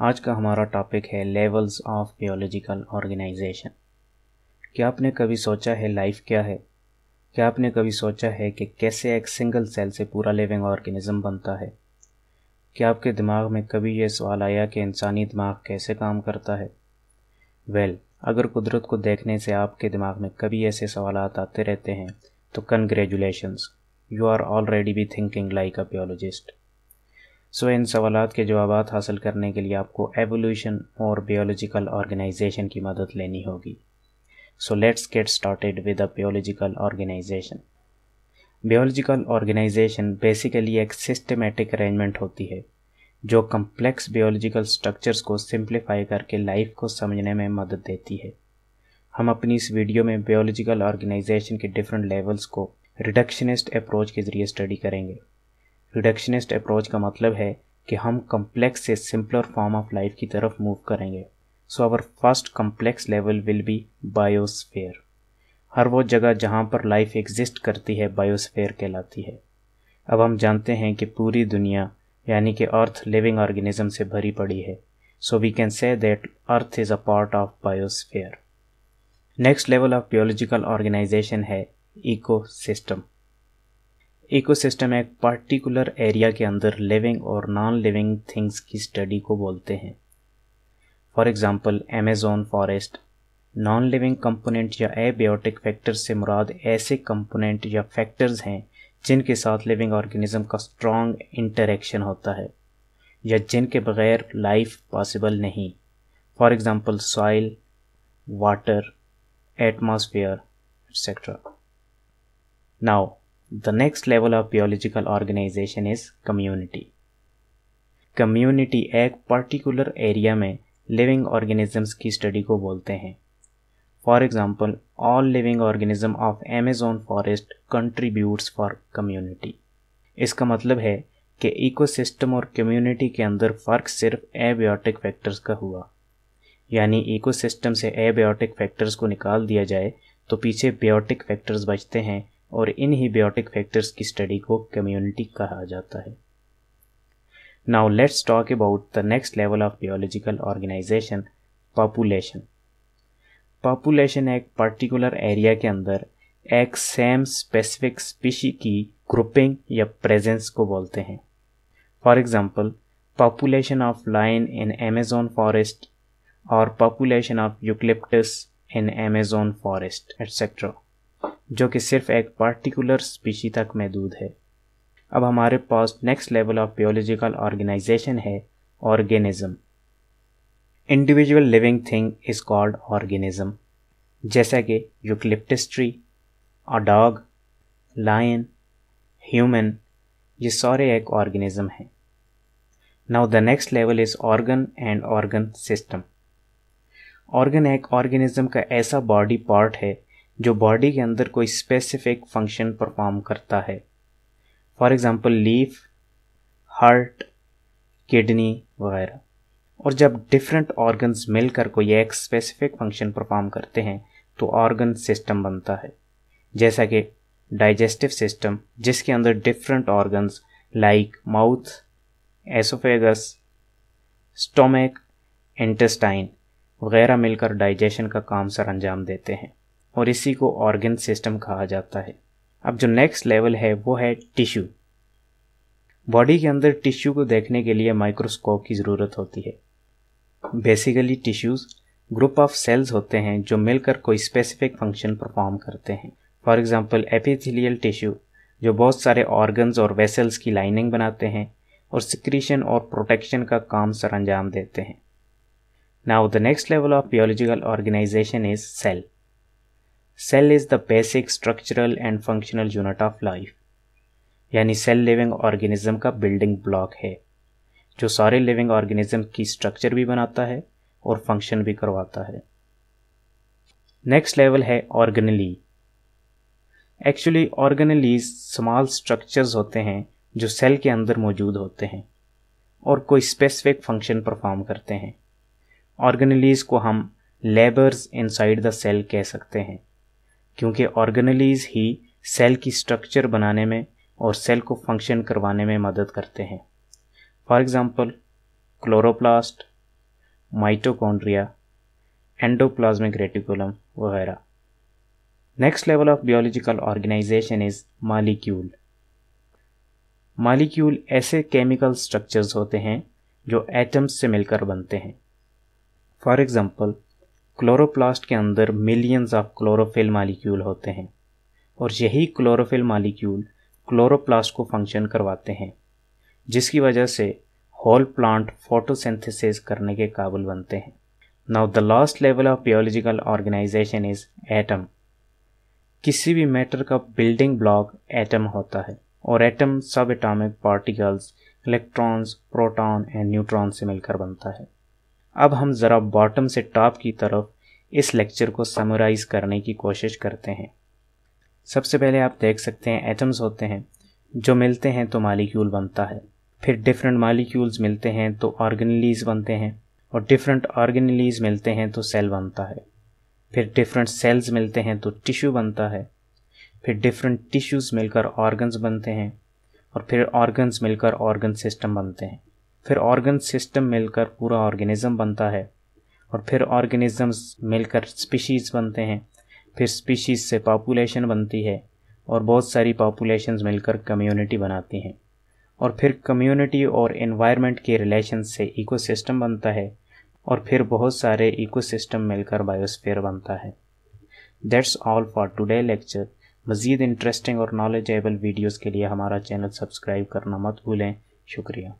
आज का हमारा टॉपिक है लेवल्स ऑफ बियोलॉजिकल ऑर्गेनाइजेशन क्या आपने कभी सोचा है लाइफ क्या है क्या आपने कभी सोचा है कि कैसे एक सिंगल सेल से पूरा लिविंग ऑर्गेनिज्म बनता है क्या आपके दिमाग में कभी यह सवाल आया कि इंसानी दिमाग कैसे काम करता है वेल well, अगर कुदरत को देखने से आपके दिमाग में कभी ऐसे सवाल आते रहते हैं तो congratulations you are already be thinking like a biologist so इन सवाल के जवाब हासिल करने के लिए आपको एवोल्यूशन और बियोलॉजिकल ऑर्गेनाइजेशन की मदद लेनी होगी so let's get started with a biological organization biological organization basically एक सिस्टमेटिक अरेंजमेंट होती है जो कम्प्लेक्स बियोलॉजिकल स्ट्रक्चर्स को सिंप्लीफाई करके लाइफ को समझने में मदद देती है हम अपनी इस वीडियो में बियोलॉजिकल ऑर्गेनाइजेशन के डिफरेंट लेवल्स को रिडक्शनिस्ट अप्रोच के ज़रिए स्टडी करेंगे रिडक्शनिस्ट अप्रोच का मतलब है कि हम कम्प्लेक्स से सिंपलर फॉर्म ऑफ लाइफ की तरफ मूव करेंगे so our first complex level will be biosphere हर वो जगह जहाँ पर लाइफ एग्जिस्ट करती है बायोस्फेयर कहलाती है अब हम जानते हैं कि पूरी दुनिया यानी कि अर्थ लिविंग ऑर्गेनिज्म से भरी पड़ी है so we can say that earth is a part of biosphere next level of biological organization है इकोसिस्टम इकोसिस्टम एक पार्टिकुलर एरिया के अंदर लिविंग और नॉन लिविंग थिंग्स की स्टडी को बोलते हैं for example Amazon forest non living component या एबियोटिक फैक्टर से मुराद ऐसे कंपोनेंट या फैक्टर्स हैं जिनके साथ लिविंग ऑर्गेनिज्म का स्ट्रॉन्ग इंटरेक्शन होता है या जिनके बगैर लाइफ पॉसिबल नहीं for example soil water atmosphere etcetera now The next level of biological organization is community. community एक पर्टिकुलर एरिया में लिविंग ऑर्गेनिजम्स की स्टडी को बोलते हैं for example all living organism of Amazon forest contributes for community इसका मतलब है कि ecosystem और कम्युनिटी के अंदर फ़र्क सिर्फ एबियोटिक फैक्टर्स का हुआ यानी इकोसिस्टम से एबियोटिक फैक्टर्स को निकाल दिया जाए तो पीछे बियोटिक फैक्टर्स बचते हैं और इन ही बियोटिक फैक्टर्स की स्टडी को कम्युनिटी कहा जाता है now let's talk about the next level of biological organization population population एक पर्टिकुलर एरिया के अंदर एक सेम स्पेसिफिक स्पीशी की ग्रुपिंग या प्रेजेंस को बोलते हैं for example population of lion in Amazon forest और population of eucalyptus in Amazon forest etc. जो कि सिर्फ एक पार्टिकुलर स्पीशी तक महदूद है अब हमारे पास next level of biological organization है organism individual living thing is called organism जैसा कि eucalyptus tree a dog lion human ये सारे एक ऑर्गेनिज्म हैं now the next level is organ and organ system organ एक ऑर्गेनिज्म का ऐसा बॉडी पार्ट है जो बॉडी के अंदर कोई स्पेसिफिक फंक्शन परफॉर्म करता है for example leaf heart kidney वगैरह और जब डिफरेंट ऑर्गन्स मिलकर कोई एक स्पेसिफिक फंक्शन परफॉर्म करते हैं तो ऑर्गन सिस्टम बनता है जैसा कि डाइजेस्टिव सिस्टम जिसके अंदर different organs like mouth oesophagus stomach intestine वगैरह मिलकर डाइजेशन का काम सर अंजाम देते हैं और इसी को ऑर्गन सिस्टम कहा जाता है अब जो नेक्स्ट लेवल है वो है टिश्यू बॉडी के अंदर टिश्यू को देखने के लिए माइक्रोस्कोप की ज़रूरत होती है basically tissues group of cells होते हैं जो मिलकर कोई स्पेसिफिक फंक्शन परफॉर्म करते हैं फॉर एग्ज़ाम्पल एपिथेलियल टिश्यू जो बहुत सारे ऑर्गन्स और वेसल्स की लाइनिंग बनाते हैं और सिक्रीशन और प्रोटेक्शन का काम अंजाम देते हैं now the next level of biological organization is cell cell is the basic structural and functional unit of life यानी सेल लिविंग ऑर्गेनिज्म का बिल्डिंग ब्लॉक है जो सारे लिविंग ऑर्गेनिज्म की स्ट्रक्चर भी बनाता है और फंक्शन भी करवाता है नेक्स्ट लेवल है organelle actually organelles small structures होते हैं जो सेल के अंदर मौजूद होते हैं और कोई स्पेसिफिक फंक्शन परफॉर्म करते हैं ऑर्गेनलीज को हम लेबर्स इनसाइड द सेल कह सकते हैं क्योंकि ऑर्गेनलीज ही सेल की स्ट्रक्चर बनाने में और सेल को फंक्शन करवाने में मदद करते हैं for example chloroplast mitochondria endoplasmic reticulum वगैरह next level of biological organization is molecule molecule ऐसे केमिकल स्ट्रक्चर्स होते हैं जो एटम्स से मिलकर बनते हैं फॉर एग्ज़ाम्पल क्लोरोप्लास्ट के अंदर मिलियंस ऑफ क्लोरोफिल मालिक्यूल होते हैं और यही क्लोरोफिल मालिक्यूल क्लोरोप्लास्ट को फंक्शन करवाते हैं जिसकी वजह से होल प्लांट फोटोसिंथेसिस करने के काबिल बनते हैं now the last level of biological organization is atom किसी भी मैटर का बिल्डिंग ब्लॉक एटम होता है और atom subatomic particles electrons proton and neutron से मिलकर बनता है अब हम ज़रा बॉटम से टॉप की तरफ इस लेक्चर को समराइज़ करने की कोशिश करते हैं सबसे पहले आप देख सकते हैं एटम्स होते हैं जो मिलते हैं तो मालिक्यूल बनता है फिर डिफरेंट मालिक्यूल्स मिलते हैं तो ऑर्गेनलीज बनते हैं और डिफरेंट ऑर्गेनलीज मिलते हैं तो सेल बनता है फिर डिफरेंट सेल्स मिलते हैं तो टिश्यू बनता है फिर डिफरेंट टिश्यूज़ मिलकर ऑर्गन्स बनते हैं और फिर ऑर्गन्स मिलकर ऑर्गन सिस्टम बनते हैं फिर ऑर्गन सिस्टम मिलकर पूरा ऑर्गेनिज़म बनता है और फिर ऑर्गेनिज़म्स मिलकर स्पीशीज़ बनते हैं फिर स्पीशीज़ से पॉपुलेशन बनती है और बहुत सारी पॉपुलेशन मिलकर कम्युनिटी बनाती हैं और फिर कम्युनिटी और एनवायरनमेंट के रिलेशन से इकोसिस्टम बनता है और फिर बहुत सारे इकोसिस्टम मिलकर बायोस्फीयर बनता है that's all for today lecture मज़ीद इंटरेस्टिंग और नॉलेजेबल वीडियोस के लिए हमारा चैनल सब्सक्राइब करना मत भूलें शुक्रिया